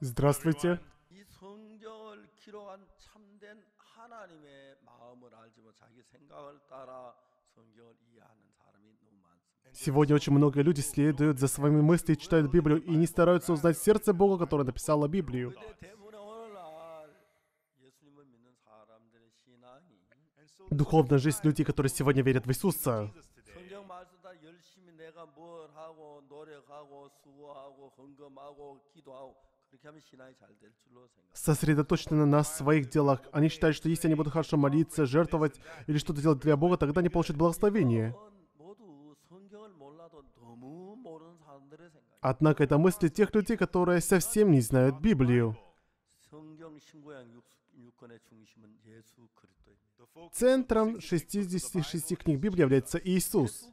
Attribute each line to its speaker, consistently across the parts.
Speaker 1: Здравствуйте.
Speaker 2: Сегодня очень много людей следуют за своими мыслями и читают Библию, и не стараются узнать сердце Бога, которое написало Библию. Духовная жизнь людей, которые сегодня верят в Иисуса, 뭘
Speaker 1: 하고 노력하고 수고하고 헌금하고 기도하고
Speaker 2: сосредоточены на своих делах. Они считают, что если они будут хорошо молиться, жертвовать или что-то делать для Бога, тогда они получат благословение. Однако это мысли тех людей, которые совсем не знают Библию. Центром 66 книг Библии является Иисус.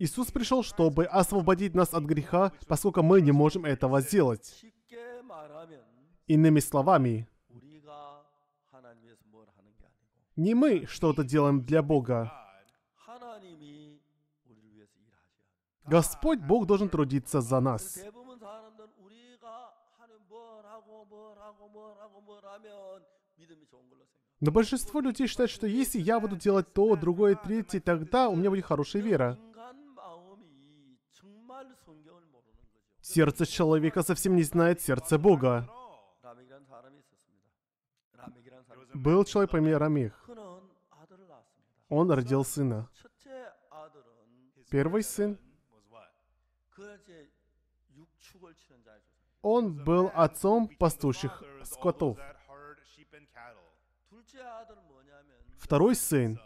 Speaker 2: Иисус пришел, чтобы освободить нас от греха, поскольку мы не можем этого сделать. Иными словами, не мы что-то делаем для Бога. Господь Бог должен трудиться за нас. Но большинство людей считает, что если я буду делать то, другое, третье, тогда у меня будет хорошая вера. Сердце человека совсем не знает сердце Бога. Был человек по имени Рамих. Он родил сына. Первый сын, он был отцом пастущих скотов. Второй сын,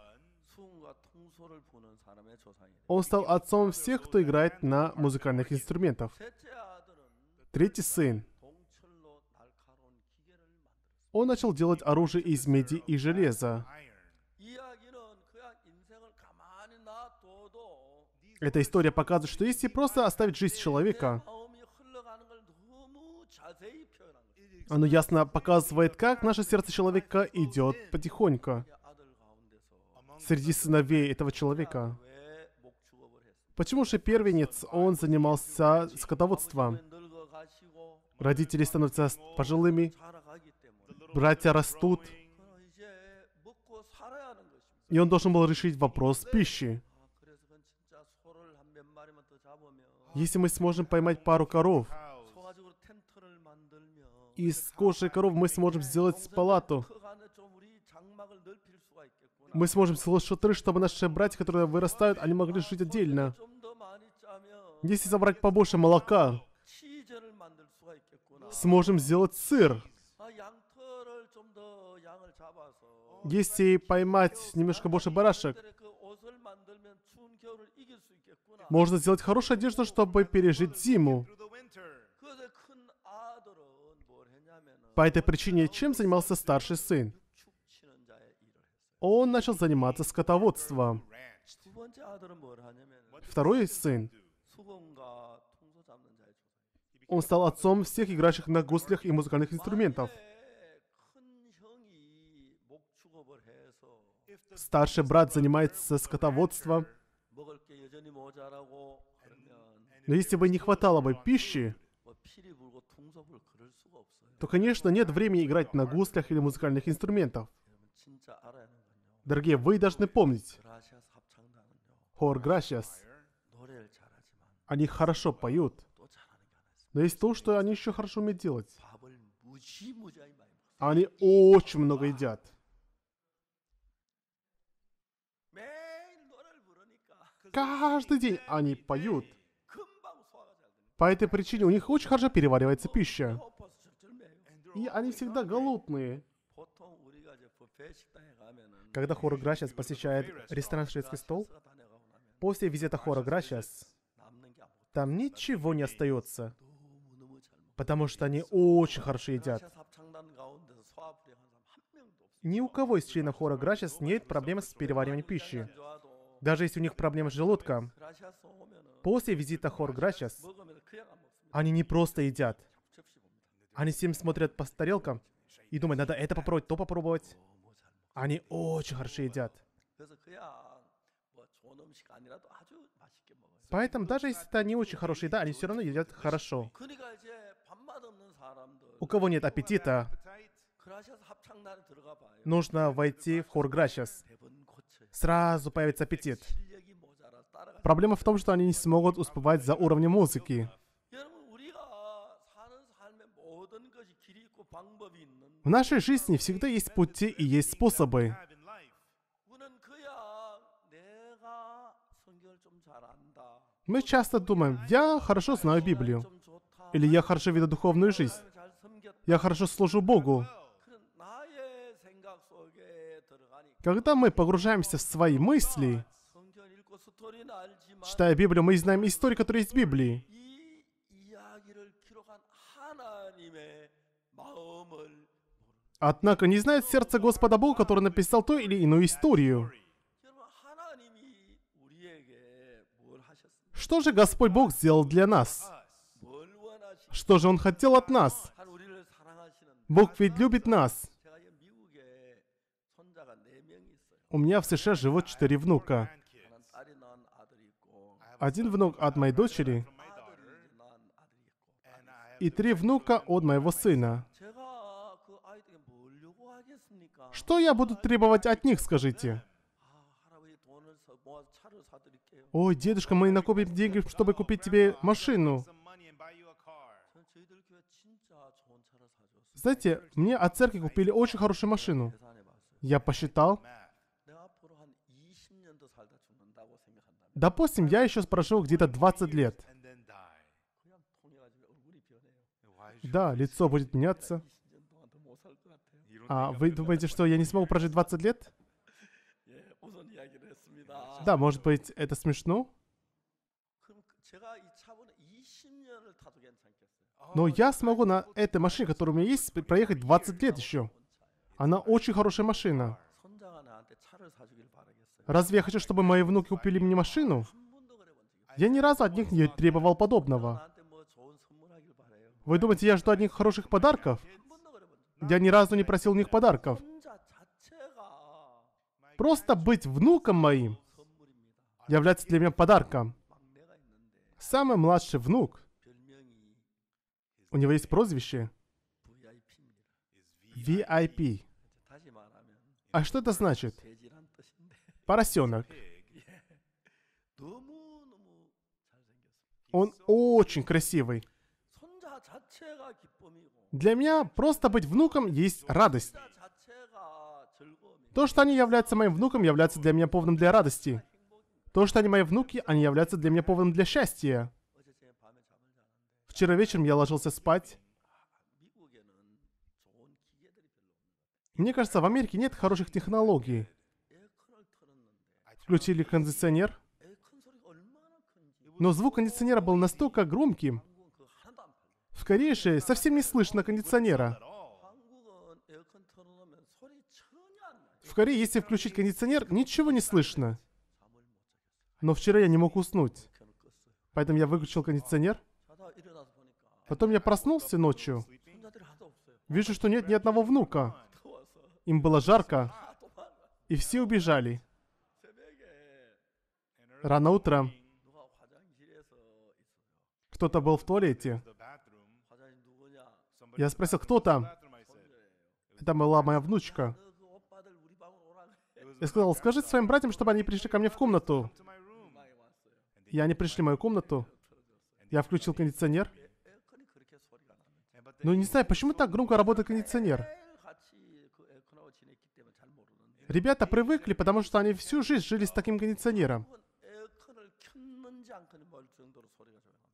Speaker 2: он стал отцом всех, кто играет на музыкальных инструментах. Третий сын. Он начал делать оружие из меди и железа. Эта история показывает, что если просто оставить жизнь человека, оно ясно показывает, как наше сердце человека идет потихоньку среди сыновей этого человека? Почему же первенец, он занимался скотоводством? Родители становятся пожилыми, братья растут, и он должен был решить вопрос пищи. Если мы сможем поймать пару коров, из кожи коров мы сможем сделать палату. Мы сможем сложить шутры, чтобы наши братья, которые вырастают, они могли жить отдельно. Если забрать побольше молока, сможем сделать сыр. Если поймать немножко больше барашек, можно сделать хорошую одежду, чтобы пережить зиму. По этой причине чем занимался старший сын? он начал заниматься скотоводством.
Speaker 1: Второй сын,
Speaker 2: он стал отцом всех играющих на гуслях и музыкальных инструментов. Старший брат занимается скотоводством.
Speaker 1: Но
Speaker 2: если бы не хватало бы пищи, то, конечно, нет времени играть на гуслях или музыкальных инструментах. Дорогие, вы должны помнить, хор Грасиас, они хорошо поют, но есть то, что они еще хорошо умеют делать. А они очень много едят. Каждый день они поют. По этой причине у них очень хорошо переваривается пища. И они всегда голодные. Когда Хора Грачас посещает ресторан «Шведский стол», после визита Хора Грачас, там ничего не остается, потому что они очень хорошо едят. Ни у кого из членов Хора Грачас нет проблем с перевариванием пищи. Даже если у них проблемы с желудком, после визита Хор Грачас, они не просто едят. Они всем смотрят по тарелкам и думают, надо это попробовать, то попробовать. Они очень хорошо едят. Поэтому даже если это не очень хорошая еда, они все равно едят хорошо. У кого нет аппетита, нужно войти в хор Грачас. Сразу появится аппетит. Проблема в том, что они не смогут успевать за уровнем музыки. В нашей жизни всегда есть пути и есть способы. Мы часто думаем, я хорошо знаю Библию, или я хорошо веду духовную жизнь, я хорошо служу Богу. Когда мы погружаемся в свои мысли, читая Библию, мы знаем истории, которые есть в Библии. Однако не знает сердце Господа Бога, который написал ту или иную историю. Что же Господь Бог сделал для нас? Что же Он хотел от нас? Бог ведь любит нас. У меня в США живут четыре внука. Один внук от моей дочери и три внука от моего сына. Что я буду требовать от них, скажите? Ой, дедушка, мы накопим деньги, чтобы купить тебе машину. Знаете, мне от церкви купили очень хорошую машину. Я посчитал. Допустим, я еще прожил где-то 20 лет. Да, лицо будет меняться. А вы думаете, что я не смогу прожить 20 лет? Да, может быть, это смешно? Но я смогу на этой машине, которая у меня есть, проехать 20 лет еще. Она очень хорошая машина. Разве я хочу, чтобы мои внуки купили мне машину? Я ни разу от них не требовал подобного. Вы думаете, я жду от них хороших подарков? Я ни разу не просил у них подарков. Просто быть внуком моим является для меня подарком. Самый младший внук, у него есть прозвище VIP. А что это значит? Поросенок. Он очень красивый. Для меня просто быть внуком есть радость. То, что они являются моим внуком, является для меня поводом для радости. То, что они мои внуки, они являются для меня поводом для счастья. Вчера вечером я ложился спать. Мне кажется, в Америке нет хороших технологий. Включили кондиционер. Но звук кондиционера был настолько громким, в Корее совсем не слышно кондиционера. В Корее, если включить кондиционер, ничего не слышно. Но вчера я не мог уснуть. Поэтому я выключил кондиционер. Потом я проснулся ночью. Вижу, что нет ни одного внука. Им было жарко. И все убежали. Рано утром кто-то был в туалете. Я спросил, кто там? Это была моя внучка. Я сказал, скажите своим братьям, чтобы они пришли ко мне в комнату. И они пришли в мою комнату. Я включил кондиционер. Но ну, не знаю, почему так громко работает кондиционер? Ребята привыкли, потому что они всю жизнь жили с таким кондиционером.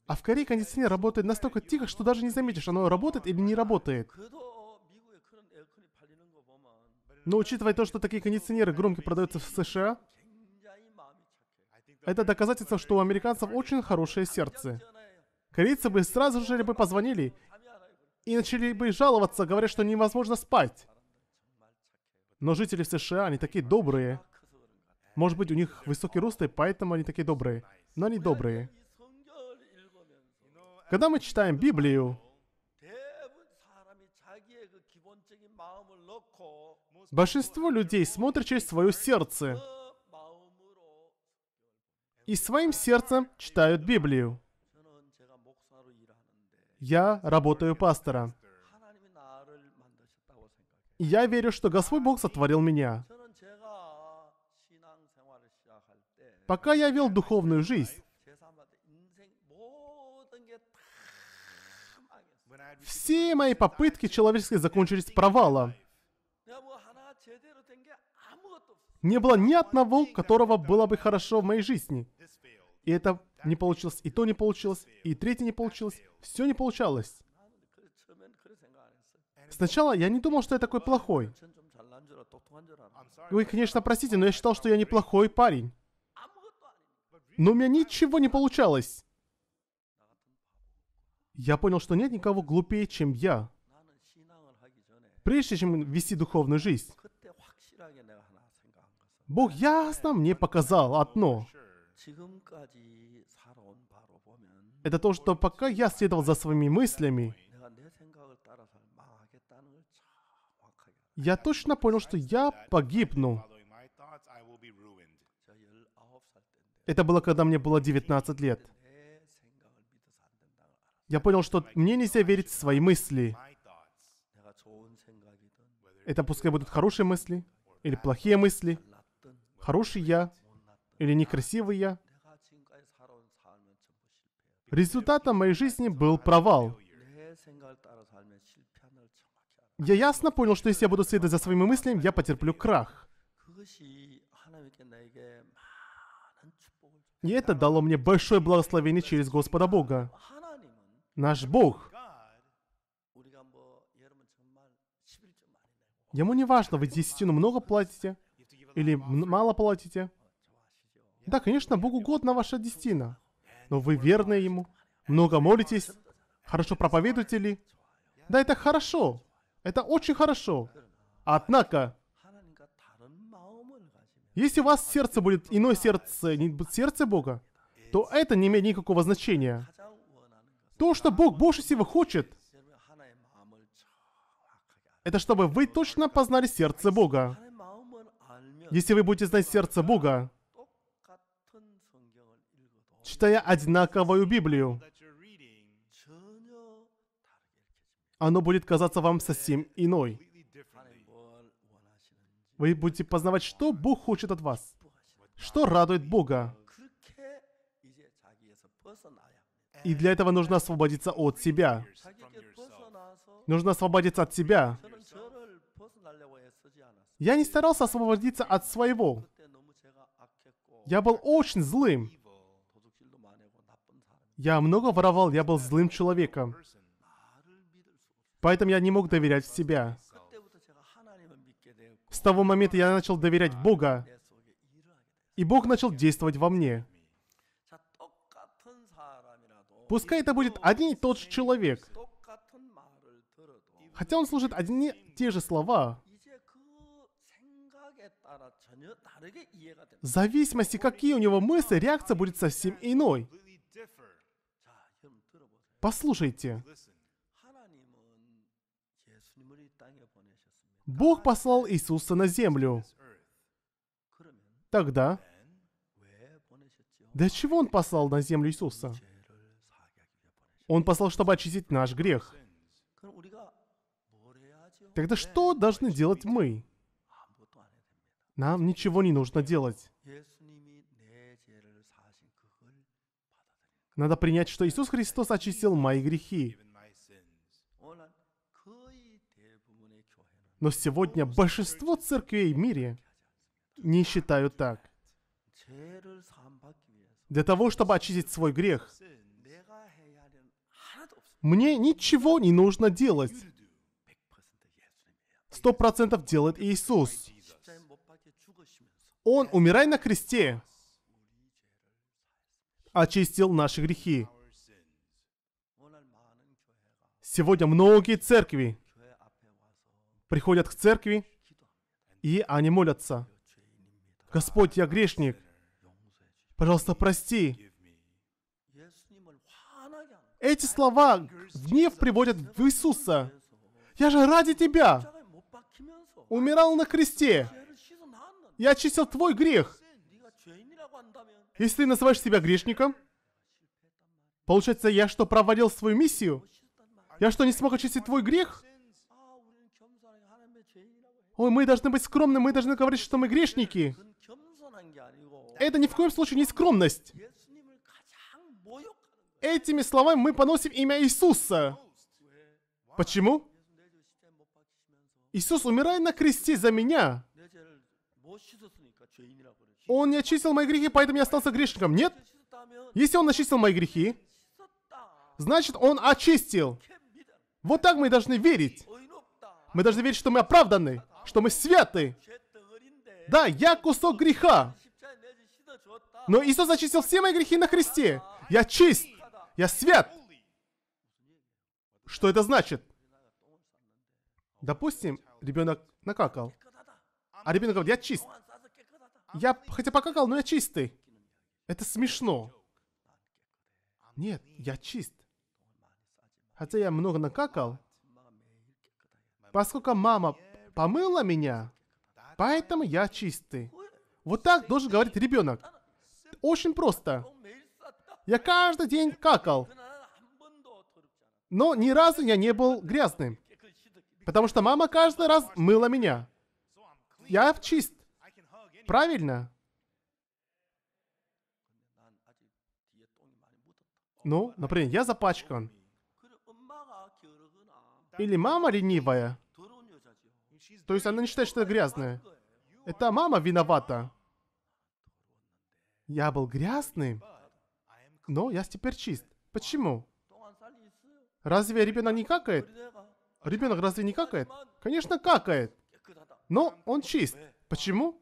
Speaker 2: А в Корее кондиционер работает настолько тихо, что даже не заметишь, оно работает или не работает. Но учитывая то, что такие кондиционеры громко продаются в США, это доказательство, что у американцев очень хорошее сердце. Корейцы бы сразу же бы позвонили и начали бы жаловаться, говоря, что невозможно спать. Но жители США, они такие добрые. Может быть, у них высокий рост, и поэтому они такие добрые. Но они добрые. Когда мы читаем Библию, большинство людей смотрят через свое сердце и своим сердцем читают Библию. Я работаю пастора. я верю, что Господь Бог сотворил меня. Пока я вел духовную жизнь, Все мои попытки человеческие закончились провалом. Не было ни одного, которого было бы хорошо в моей жизни. И это не получилось, и то не получилось, и третье не получилось. Все не получалось. Сначала я не думал, что я такой плохой. Вы, конечно, простите, но я считал, что я неплохой парень. Но у меня ничего не получалось я понял, что нет никого глупее, чем я. Прежде чем вести духовную жизнь, Бог ясно мне показал одно. Это то, что пока я следовал за своими мыслями, я точно понял, что я погибну. Это было, когда мне было 19 лет. Я понял, что мне нельзя верить в свои мысли. Это пускай будут хорошие мысли или плохие мысли, хороший я или некрасивый я. Результатом моей жизни был провал. Я ясно понял, что если я буду следовать за своими мыслями, я потерплю крах. И это дало мне большое благословение через Господа Бога наш Бог. Ему не важно, вы десятину много платите или мало платите. Да, конечно, Богу угодно ваша десятина, но вы верны Ему, много молитесь, хорошо проповедуете ли. Да, это хорошо, это очень хорошо. Однако, если у вас сердце будет иное сердце, не сердце Бога, то это не имеет никакого значения. То, что Бог больше всего хочет, это чтобы вы точно познали сердце Бога. Если вы будете знать сердце Бога, читая одинаковую Библию, оно будет казаться вам совсем иной. Вы будете познавать, что Бог хочет от вас, что радует Бога. И для этого нужно освободиться от себя. Нужно освободиться от себя. Я не старался освободиться от своего. Я был очень злым. Я много воровал, я был злым человеком. Поэтому я не мог доверять себя. С того момента я начал доверять Бога. И Бог начал действовать во мне. Пускай это будет один и тот же человек. Хотя он служит одни и те же слова. В зависимости, какие у него мысли, реакция будет совсем иной. Послушайте. Бог послал Иисуса на землю. Тогда, для чего Он послал на землю Иисуса? Он послал, чтобы очистить наш грех. Тогда что должны делать мы? Нам ничего не нужно делать. Надо принять, что Иисус Христос очистил мои грехи. Но сегодня большинство церквей в мире не считают так. Для того, чтобы очистить свой грех, мне ничего не нужно делать. Сто процентов делает Иисус. Он, умирая на кресте, очистил наши грехи. Сегодня многие церкви приходят к церкви, и они молятся. Господь, я грешник. Пожалуйста, прости. Эти слова гнев приводят в Иисуса. Я же ради тебя умирал на кресте. Я очистил твой грех. Если ты называешь себя грешником, получается, я что, проводил свою миссию? Я что, не смог очистить твой грех? Ой, мы должны быть скромны, мы должны говорить, что мы грешники. Это ни в коем случае не скромность. Этими словами мы поносим имя Иисуса. Почему? Иисус, умирает на кресте за меня, Он не очистил мои грехи, поэтому я остался грешником. Нет? Если Он очистил мои грехи, значит, Он очистил. Вот так мы должны верить. Мы должны верить, что мы оправданы, что мы святы. Да, я кусок греха. Но Иисус очистил все мои грехи на Христе. Я чист. Я свят! Что это значит? Допустим, ребенок накакал. А ребенок говорит, я чист. Я хотя покакал, но я чистый. Это смешно. Нет, я чист. Хотя я много накакал, поскольку мама помыла меня, поэтому я чистый. Вот так должен говорить ребенок. Очень просто. Я каждый день какал. Но ни разу я не был грязным. Потому что мама каждый раз мыла меня. Я в чист. Правильно? Ну, например, я запачкан. Или мама ленивая. То есть она не считает, что я грязная. Это мама виновата. Я был грязным? Но я теперь чист. Почему? Разве ребенок не какает? Ребенок разве не какает? Конечно, какает. Но он чист. Почему?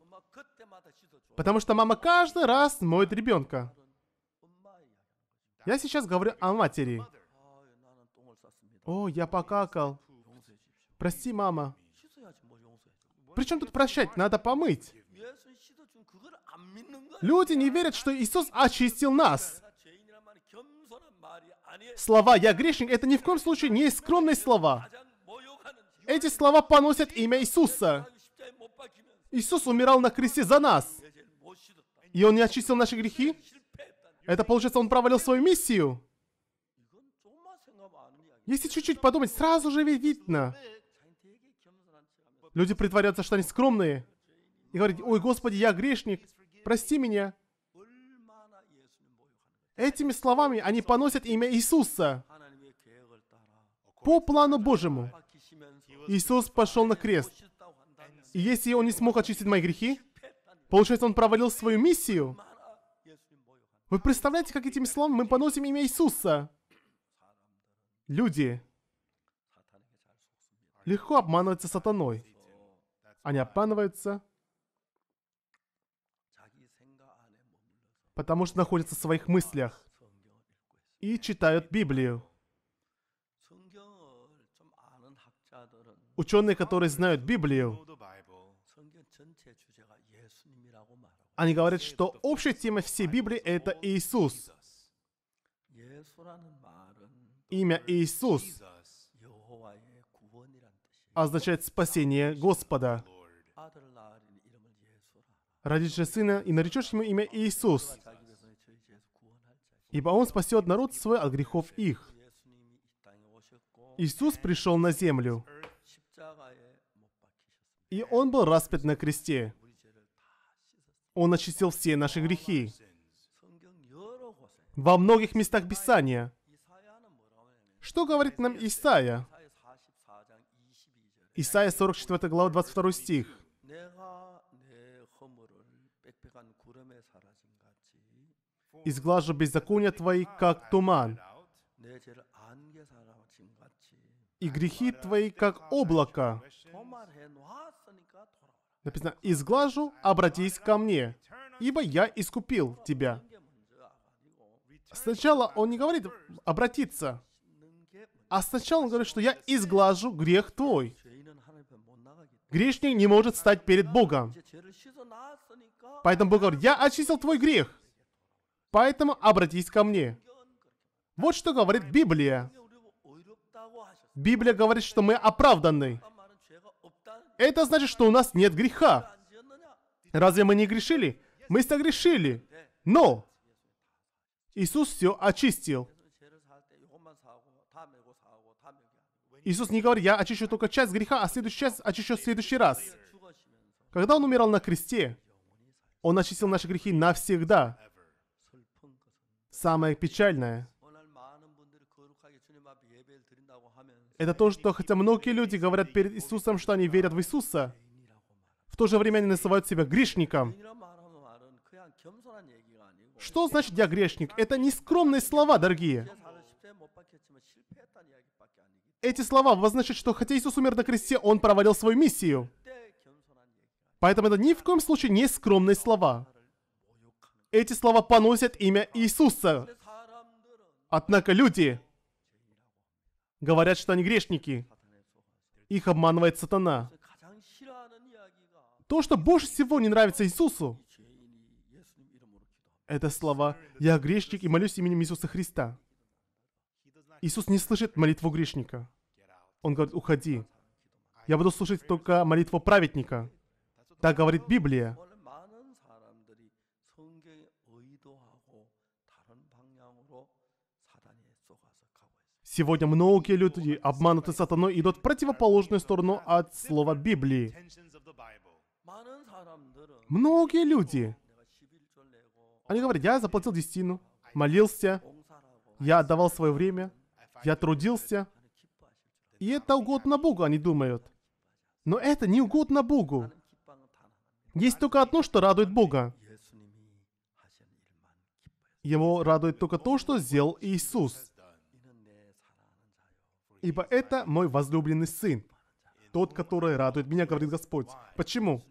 Speaker 2: Потому что мама каждый раз моет ребенка. Я сейчас говорю о матери. О, я покакал. Прости, мама. Причем тут прощать? Надо помыть. Люди не верят, что Иисус очистил нас. Слова «я грешник» — это ни в коем случае не скромные слова. Эти слова поносят имя Иисуса. Иисус умирал на кресте за нас. И Он не очистил наши грехи? Это получается, Он провалил свою миссию? Если чуть-чуть подумать, сразу же видно. Люди притворяются, что они скромные. И говорят, ой, Господи, я грешник, прости меня. Этими словами они поносят имя Иисуса по плану Божьему. Иисус пошел на крест. И если он не смог очистить мои грехи, получается, он провалил свою миссию. Вы представляете, как этими словами мы поносим имя Иисуса? Люди легко обманываются сатаной. Они обманываются потому что находятся в своих мыслях и читают Библию. Ученые, которые знают Библию, они говорят, что общая тема всей Библии — это Иисус. Имя Иисус означает спасение Господа. Родишь сына и наречешь ему имя Иисус ибо Он спасет народ свой от грехов их. Иисус пришел на землю, и Он был распят на кресте. Он очистил все наши грехи. Во многих местах Писания. Что говорит нам Исаия? Исаия 44 глава 22 стих.
Speaker 1: Изглажу сглажу беззакония твои, как туман,
Speaker 2: и грехи твои, как облако. Написано, изглажу, обратись ко мне, ибо я искупил тебя. Сначала он не говорит обратиться, а сначала он говорит, что я изглажу грех твой. Грешник не может стать перед Богом. Поэтому Бог говорит, я очистил твой грех. Поэтому обратись ко мне. Вот что говорит Библия. Библия говорит, что мы оправданы. Это значит, что у нас нет греха. Разве мы не грешили? Мы согрешили. Но Иисус все очистил. Иисус не говорит, я очищу только часть греха, а следующую часть очищу в следующий раз. Когда Он умирал на кресте, Он очистил наши грехи навсегда. Самое печальное это то, что хотя многие люди говорят перед Иисусом, что они верят в Иисуса, в то же время они называют себя грешником. Что значит «я грешник»? Это не скромные слова, дорогие. Эти слова обозначают, что хотя Иисус умер на кресте, Он провалил свою миссию. Поэтому это ни в коем случае не скромные слова эти слова поносят имя Иисуса. Однако люди говорят, что они грешники. Их обманывает сатана. То, что больше всего не нравится Иисусу, это слова «Я грешник и молюсь именем Иисуса Христа». Иисус не слышит молитву грешника. Он говорит «Уходи». Я буду слушать только молитву праведника. Так говорит Библия. Сегодня многие люди, обмануты сатаной, идут в противоположную сторону от слова Библии. Многие люди, они говорят, я заплатил десятину, молился, я отдавал свое время, я трудился. И это угодно Богу, они думают. Но это не угодно Богу. Есть только одно, что радует Бога. Его радует только то, что сделал Иисус ибо это мой возлюбленный сын, тот, который радует меня, говорит Господь. Почему?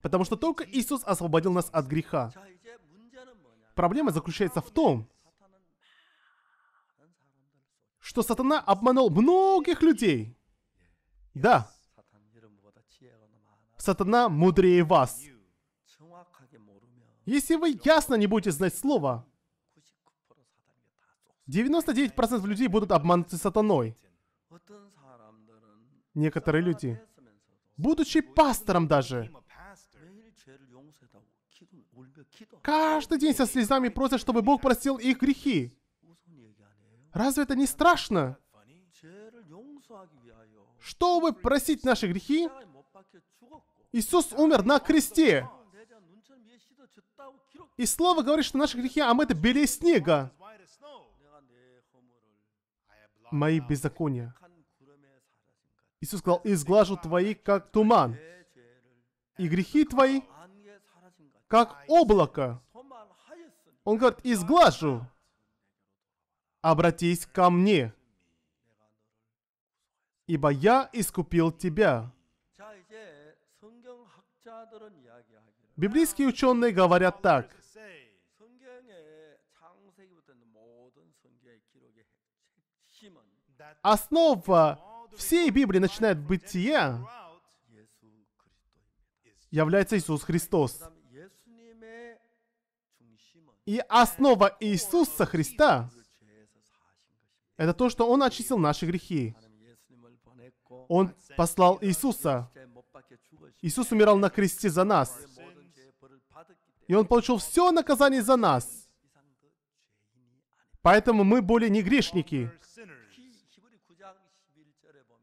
Speaker 2: Потому что только Иисус освободил нас от греха. Проблема заключается в том, что сатана обманул многих людей. Да. Сатана мудрее вас. Если вы ясно не будете знать слова. 99% людей будут обмануты сатаной. Некоторые люди, будучи пастором даже, каждый день со слезами просят, чтобы Бог простил их грехи. Разве это не страшно? Чтобы просить наши грехи, Иисус умер на кресте. И слово говорит, что наши грехи омыты а белее снега мои беззакония. Иисус сказал, изглажу твои, как туман, и грехи твои, как облако. Он говорит, изглажу, обратись ко мне, ибо я искупил тебя. Библейские ученые говорят так – основа всей Библии, начиная от бытия, является Иисус Христос. И основа Иисуса Христа — это то, что Он очистил наши грехи. Он послал Иисуса. Иисус умирал на кресте за нас. И Он получил все наказание за нас. Поэтому мы более не грешники.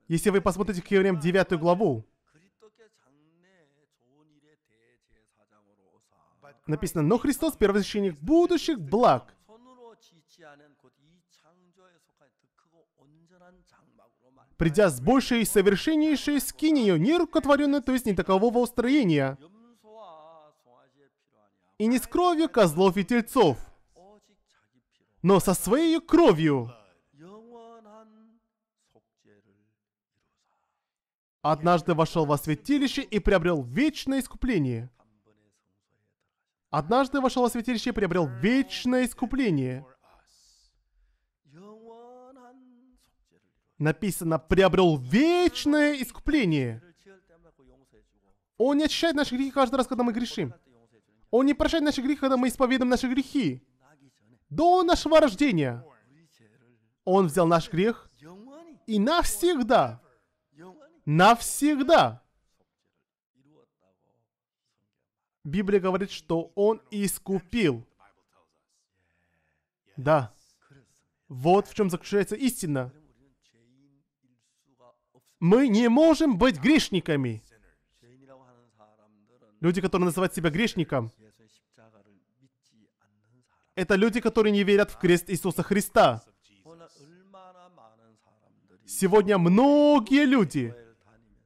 Speaker 2: Если вы посмотрите к Евреям 9 главу, написано, «Но Христос – первосвященник будущих благ». Придя с большей и совершеннейшей скинию, нерукотворенной, то есть не такового устроения, и не с кровью козлов и тельцов, но со своей кровью – однажды вошел во святилище и приобрел вечное искупление. Однажды вошел во святилище и приобрел вечное искупление. Написано, приобрел вечное искупление. Он не очищает наши грехи каждый раз, когда мы грешим. Он не прощает наши грехи, когда мы исповедуем наши грехи. До нашего рождения. Он взял наш грех и навсегда навсегда. Библия говорит, что Он искупил. Да. Вот в чем заключается истина. Мы не можем быть грешниками. Люди, которые называют себя грешником, это люди, которые не верят в крест Иисуса Христа. Сегодня многие люди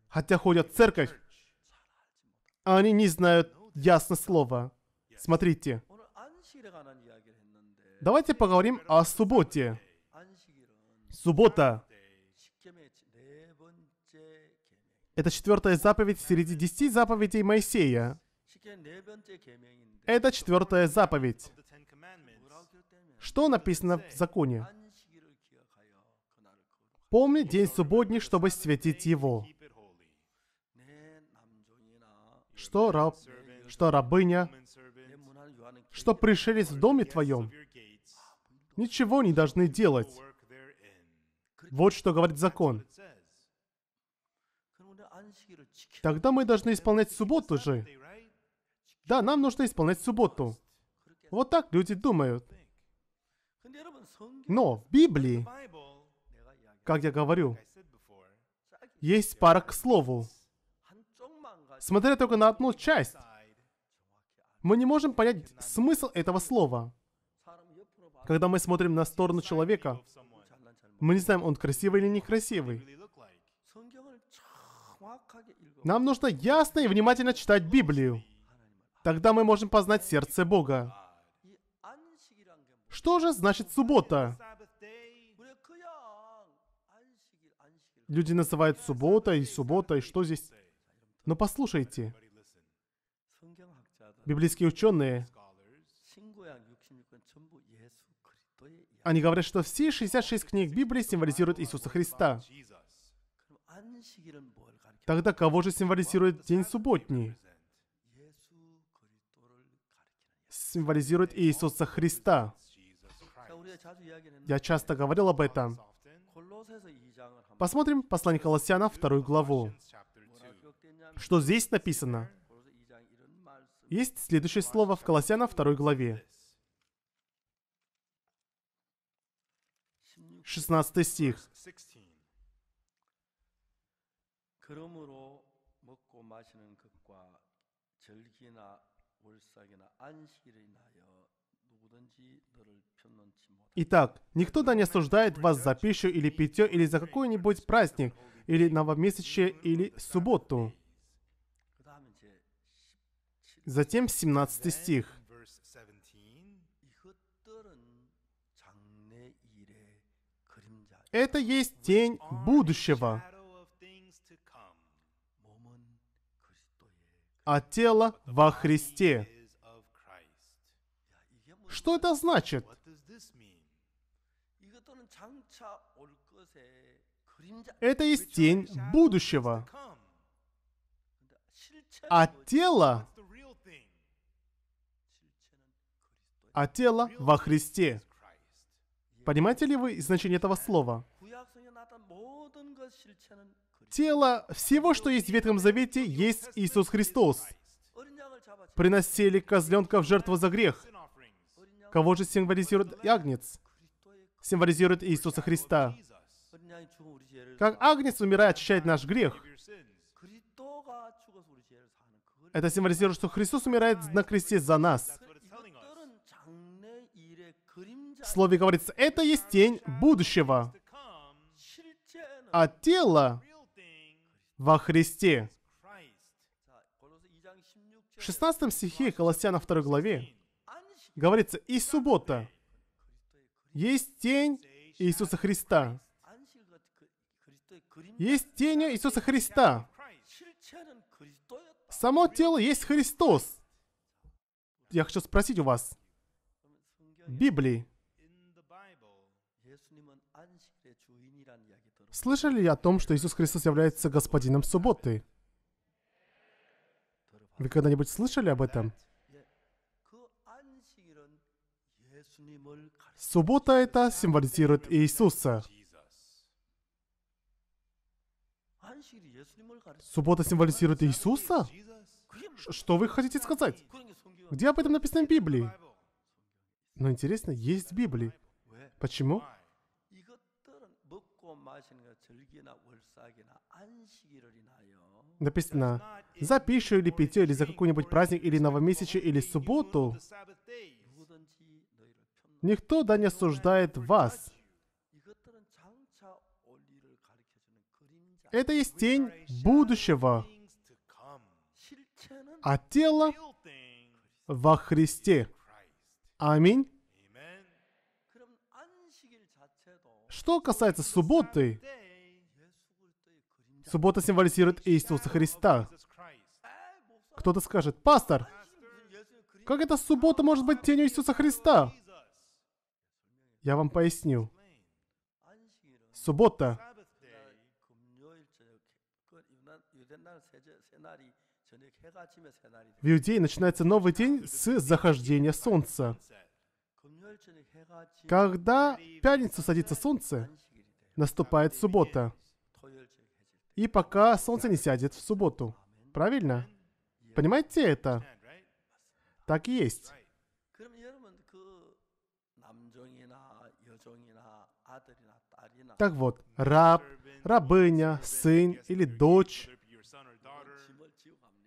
Speaker 2: хотя ходят в церковь, а они не знают ясно слова. Смотрите. Давайте поговорим о субботе. Суббота. Это четвертая заповедь среди десяти заповедей Моисея. Это четвертая заповедь. Что написано в законе? Помни день субботний, чтобы светить его что раб, что рабыня, что пришелец в доме твоем, ничего не должны делать. Вот что говорит закон. Тогда мы должны исполнять субботу же. Да, нам нужно исполнять субботу. Вот так люди думают. Но в Библии, как я говорю, есть пара к слову смотря только на одну часть, мы не можем понять смысл этого слова. Когда мы смотрим на сторону человека, мы не знаем, он красивый или некрасивый. Нам нужно ясно и внимательно читать Библию. Тогда мы можем познать сердце Бога. Что же значит суббота? Люди называют субботой, и субботой, что здесь? Но послушайте,
Speaker 1: библейские ученые,
Speaker 2: они говорят, что все 66 книг Библии символизируют Иисуса Христа. Тогда кого же символизирует День субботний? Символизирует Иисуса Христа.
Speaker 1: Я часто говорил об этом. Посмотрим послание Колоссянам, вторую главу
Speaker 2: что здесь написано, есть следующее слово в Колоссяна 2 главе. 16 стих. Итак, никто да не осуждает вас за пищу или питье, или за какой-нибудь праздник, или новомесячье, или субботу, Затем 17 стих. Это есть тень будущего. А тело во Христе. Что это значит? Это есть тень будущего. А тело а тело во Христе. Понимаете ли вы значение этого слова? Тело всего, что есть в Ветхом Завете, есть Иисус Христос. Приносили козленка в жертву за грех. Кого же символизирует Агнец? Символизирует Иисуса Христа. Как Агнец, умирает, очищает наш грех. Это символизирует, что Христос умирает на кресте за нас. В слове говорится, это есть тень будущего. А тело во Христе. В 16 стихе Колоссяна 2 главе говорится, и суббота есть тень Иисуса Христа. Есть тень Иисуса Христа. Само тело есть Христос. Я хочу спросить у вас. Библии Слышали ли о том, что Иисус Христос является Господином субботы? Вы когда-нибудь слышали об этом? Суббота это символизирует Иисуса. Суббота символизирует Иисуса? Что вы хотите сказать? Где об этом написано в Библии? Но интересно, есть в Библии. Почему? написано, за пищу или питье, или за какой-нибудь праздник, или новомесячие, или субботу, никто да не осуждает вас. Это есть тень будущего, а тело во Христе. Аминь. Что касается субботы, суббота символизирует Иисуса Христа. Кто-то скажет, пастор, как эта суббота может быть тенью Иисуса Христа? Я вам поясню. Суббота в иудеи начинается новый день с захождения солнца. Когда в пятницу садится солнце, наступает суббота. И пока солнце не сядет в субботу. Правильно? Понимаете это? Так и есть. Так вот, раб, рабыня, сын или дочь,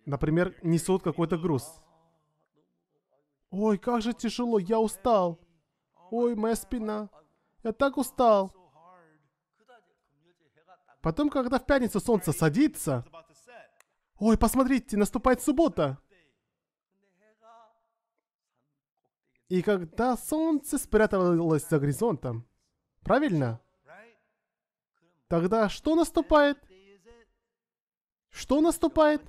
Speaker 2: например, несут какой-то груз. Ой, как же тяжело, я устал. Ой, моя спина. Я так устал. Потом, когда в пятницу солнце садится... Ой, посмотрите, наступает суббота. И когда солнце спряталось за горизонтом. Правильно? Тогда что наступает? Что наступает?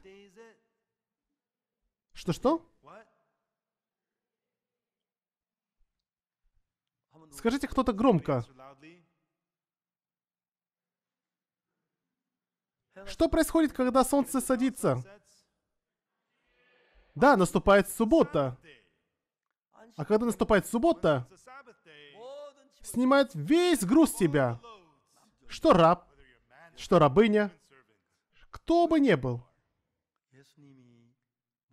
Speaker 2: Что-что? Скажите кто-то громко. Что происходит, когда солнце садится? Да, наступает суббота. А когда наступает суббота, снимает весь груз тебя. Что раб, что рабыня, кто бы ни был.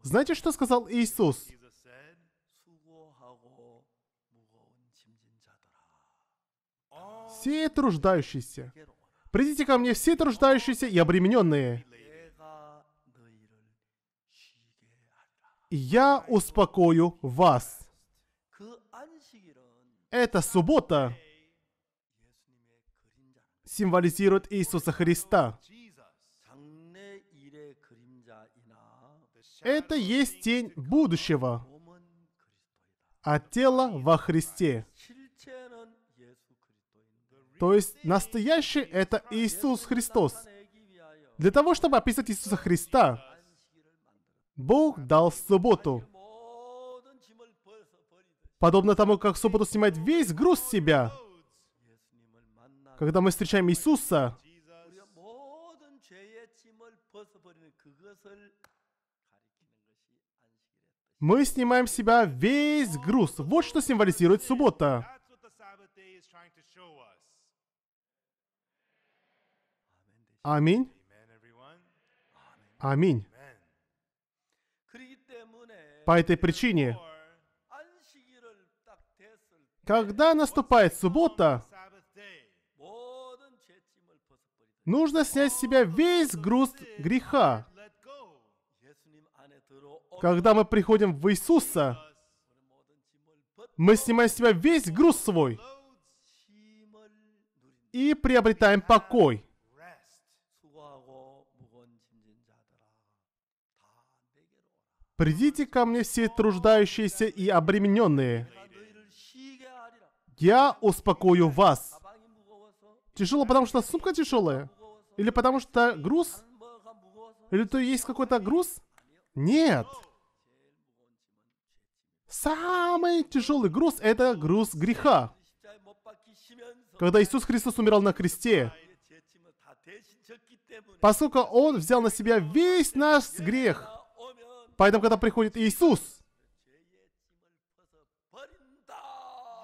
Speaker 2: Знаете, что сказал Иисус? все труждающиеся. Придите ко мне все труждающиеся и обремененные. я успокою вас. Эта суббота символизирует Иисуса Христа. Это есть тень будущего, а тело во Христе. То есть настоящий — это Иисус Христос. Для того, чтобы описать Иисуса Христа, Бог дал субботу. Подобно тому, как субботу снимает весь груз с себя. Когда мы встречаем Иисуса, мы снимаем с себя весь груз. Вот что символизирует суббота. Аминь. Аминь. По этой причине, когда наступает суббота, нужно снять с себя весь груз греха. Когда мы приходим в Иисуса, мы снимаем с себя весь груз свой и приобретаем покой. Придите ко мне все труждающиеся и обремененные. Я успокою вас. Тяжело, потому что сумка тяжелая? Или потому что груз? Или то есть какой-то груз? Нет. Самый тяжелый груз – это груз греха. Когда Иисус Христос умирал на кресте, поскольку Он взял на себя весь наш грех – Поэтому, когда приходит Иисус,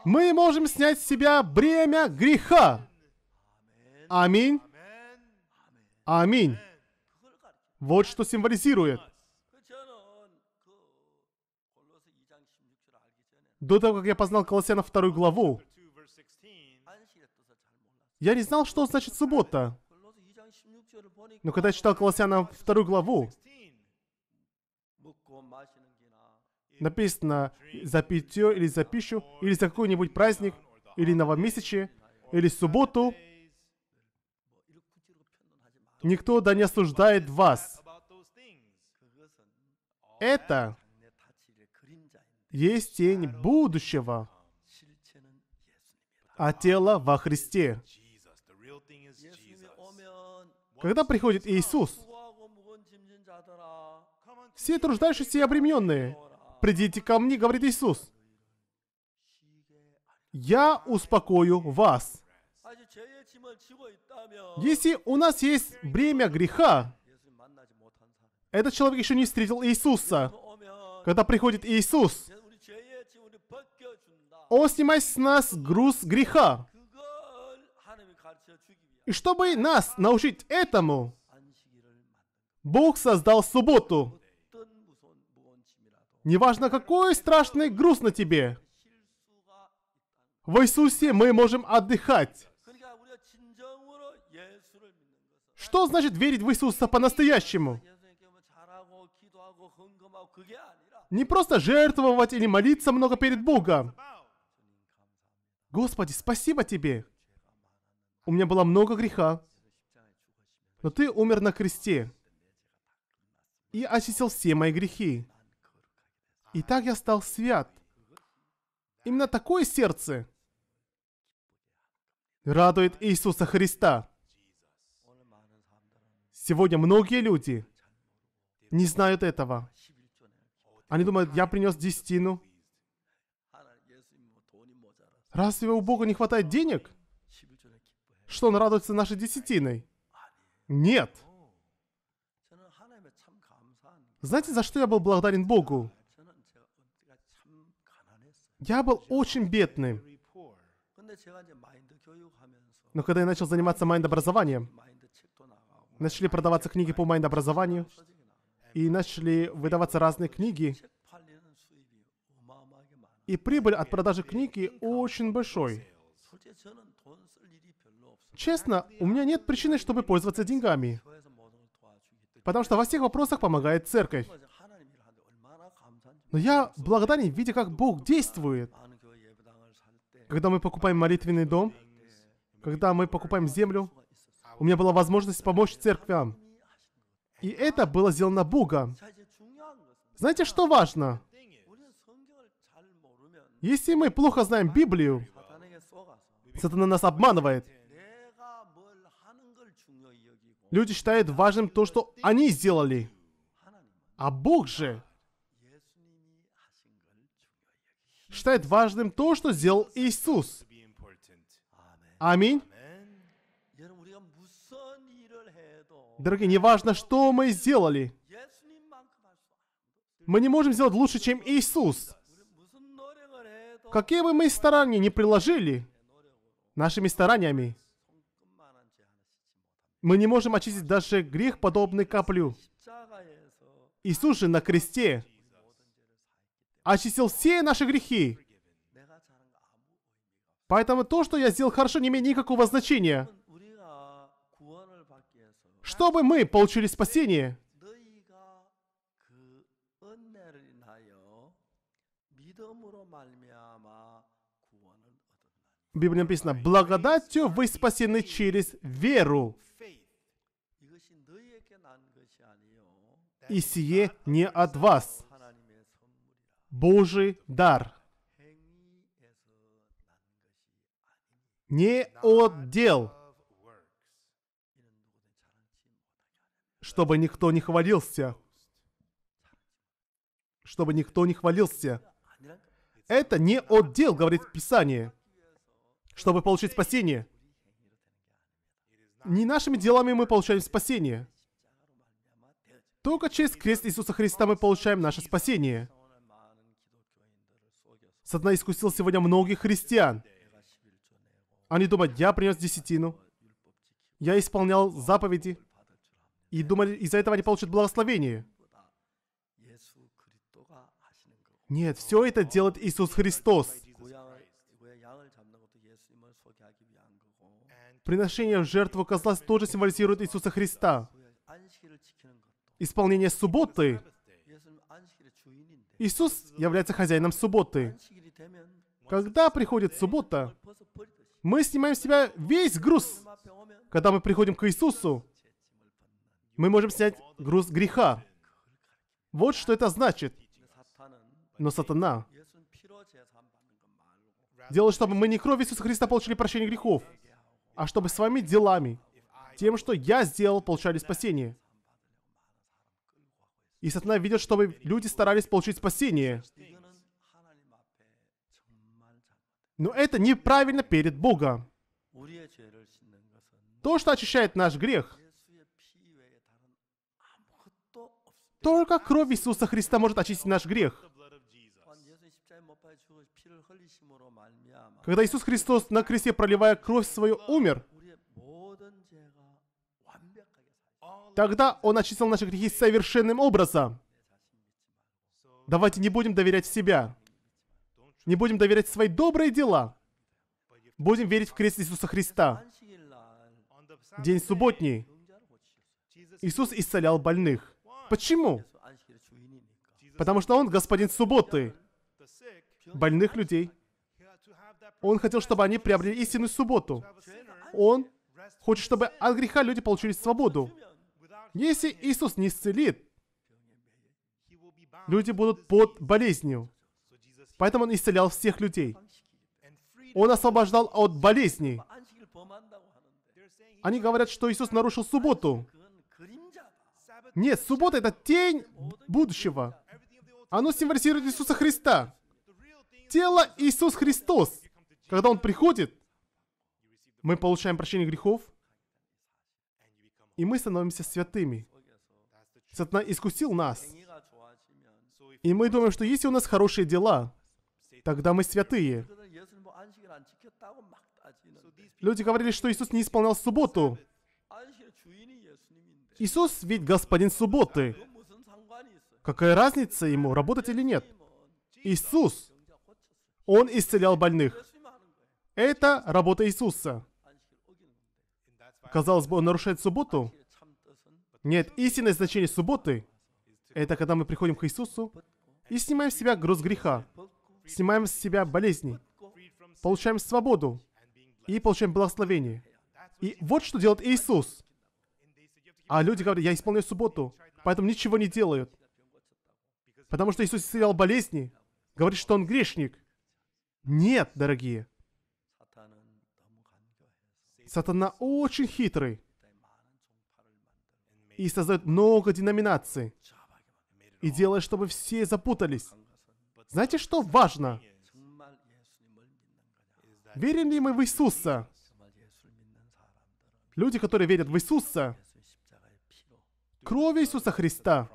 Speaker 2: мы можем снять с себя бремя греха. Аминь. Аминь. Вот что символизирует. До того, как я познал Колоссянам вторую главу, я не знал, что значит суббота. Но когда я читал Колоссянам вторую главу, написано за питье или за пищу, или за какой-нибудь праздник, или новомесячие, или субботу, никто да не осуждает вас. Это есть тень будущего, а тело во Христе. Когда приходит Иисус, все труждающиеся и обремененные, придите ко мне, говорит Иисус. Я успокою вас. Если у нас есть бремя греха, этот человек еще не встретил Иисуса. Когда приходит Иисус, Он снимает с нас груз греха. И чтобы нас научить этому, Бог создал субботу. Неважно какой страшный груз на тебе. В Иисусе мы можем отдыхать. Что значит верить в Иисуса по-настоящему? Не просто жертвовать или молиться много перед Богом. Господи, спасибо Тебе. У меня было много греха. Но Ты умер на кресте и очистил все мои грехи. И так я стал свят. Именно такое сердце радует Иисуса Христа. Сегодня многие люди не знают этого. Они думают, я принес десятину. Разве у Бога не хватает денег? Что он радуется нашей десятиной? Нет. Знаете, за что я был благодарен Богу? Я был очень бедным. Но когда я начал заниматься майнд-образованием, начали продаваться книги по майнд-образованию, и начали выдаваться разные книги, и прибыль от продажи книги очень большой. Честно, у меня нет причины, чтобы пользоваться деньгами, потому что во всех вопросах помогает церковь. Но я благодарен, видя, как Бог действует. Когда мы покупаем молитвенный дом, когда мы покупаем землю, у меня была возможность помочь церквям. И это было сделано Богом. Знаете, что важно? Если мы плохо знаем Библию, сатана нас обманывает. Люди считают важным то, что они сделали. А Бог же считает важным то, что сделал Иисус. Аминь. Дорогие, неважно, что мы сделали, мы не можем сделать лучше, чем Иисус. Какие бы мы старания ни приложили, нашими стараниями, мы не можем очистить даже грех, подобный каплю. Иисус же на кресте очистил все наши грехи. Поэтому то, что я сделал хорошо, не имеет никакого значения. Чтобы мы получили спасение, в Библии написано, благодатью вы спасены через веру. И сие не от вас. Божий дар. Не от дел, чтобы никто не хвалился. Чтобы никто не хвалился. Это не от дел, говорит Писание, чтобы получить спасение. Не нашими делами мы получаем спасение. Только через крест Иисуса Христа мы получаем наше спасение. Сатана искусил сегодня многих христиан. Они думают, я принес десятину, я исполнял заповеди, и думали, из-за этого они получат благословение. Нет, все это делает Иисус Христос. Приношение в жертву козла тоже символизирует Иисуса Христа. Исполнение субботы. Иисус является хозяином субботы. Когда приходит суббота, мы снимаем с себя весь груз. Когда мы приходим к Иисусу, мы можем снять груз греха. Вот что это значит. Но сатана делает, чтобы мы не кровью Иисуса Христа получили прощение грехов, а чтобы своими делами, тем, что я сделал, получали спасение. И сатана видит, чтобы люди старались получить спасение. Но это неправильно перед Богом. То, что очищает наш грех, только кровь Иисуса Христа может очистить наш грех. Когда Иисус Христос на кресте, проливая кровь свою, умер, тогда Он очистил наши грехи совершенным образом. Давайте не будем доверять себя. Не будем доверять свои добрые дела. Будем верить в крест Иисуса Христа. День субботний. Иисус исцелял больных. Почему? Потому что Он господин субботы. Больных людей. Он хотел, чтобы они приобрели истинную субботу. Он хочет, чтобы от греха люди получили свободу. Если Иисус не исцелит, люди будут под болезнью. Поэтому он исцелял всех людей. Он освобождал от болезней. Они говорят, что Иисус нарушил субботу. Нет, суббота — это тень будущего. Оно символизирует Иисуса Христа. Тело Иисус Христос. Когда Он приходит, мы получаем прощение грехов, и мы становимся святыми. Сатана искусил нас. И мы думаем, что если у нас хорошие дела, Тогда мы святые. Люди говорили, что Иисус не исполнял субботу. Иисус ведь господин субботы. Какая разница ему, работать или нет? Иисус, Он исцелял больных. Это работа Иисуса. Казалось бы, Он нарушает субботу. Нет, истинное значение субботы — это когда мы приходим к Иисусу и снимаем с себя груз греха снимаем с себя болезни, получаем свободу и получаем благословение. И вот что делает Иисус. А люди говорят, я исполняю субботу, поэтому ничего не делают. Потому что Иисус исцелял болезни, говорит, что Он грешник. Нет, дорогие. Сатана очень хитрый и создает много деноминаций и делает, чтобы все запутались. Знаете, что важно? Верим ли мы в Иисуса? Люди, которые верят в Иисуса, кровь Иисуса Христа,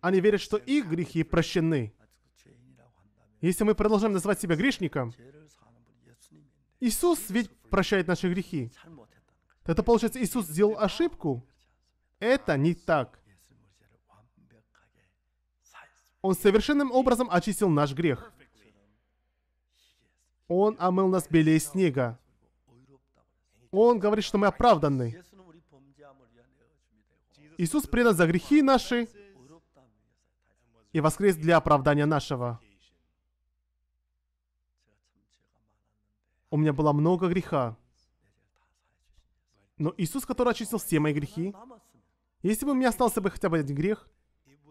Speaker 2: они верят, что их грехи прощены. Если мы продолжаем называть себя грешником, Иисус ведь прощает наши грехи. Это получается, Иисус сделал ошибку. Это не так. Он совершенным образом очистил наш грех. Он омыл нас белее снега. Он говорит, что мы оправданы. Иисус предан за грехи наши и воскрес для оправдания нашего. У меня было много греха. Но Иисус, который очистил все мои грехи, если бы у меня остался бы хотя бы один грех,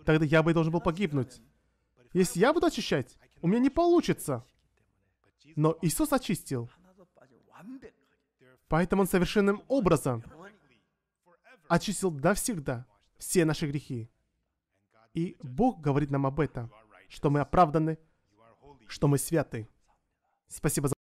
Speaker 2: Тогда я бы и должен был погибнуть. Если я буду очищать, у меня не получится. Но Иисус очистил. Поэтому Он совершенным образом очистил навсегда все наши грехи. И Бог говорит нам об этом, что мы оправданы, что мы святы. Спасибо за...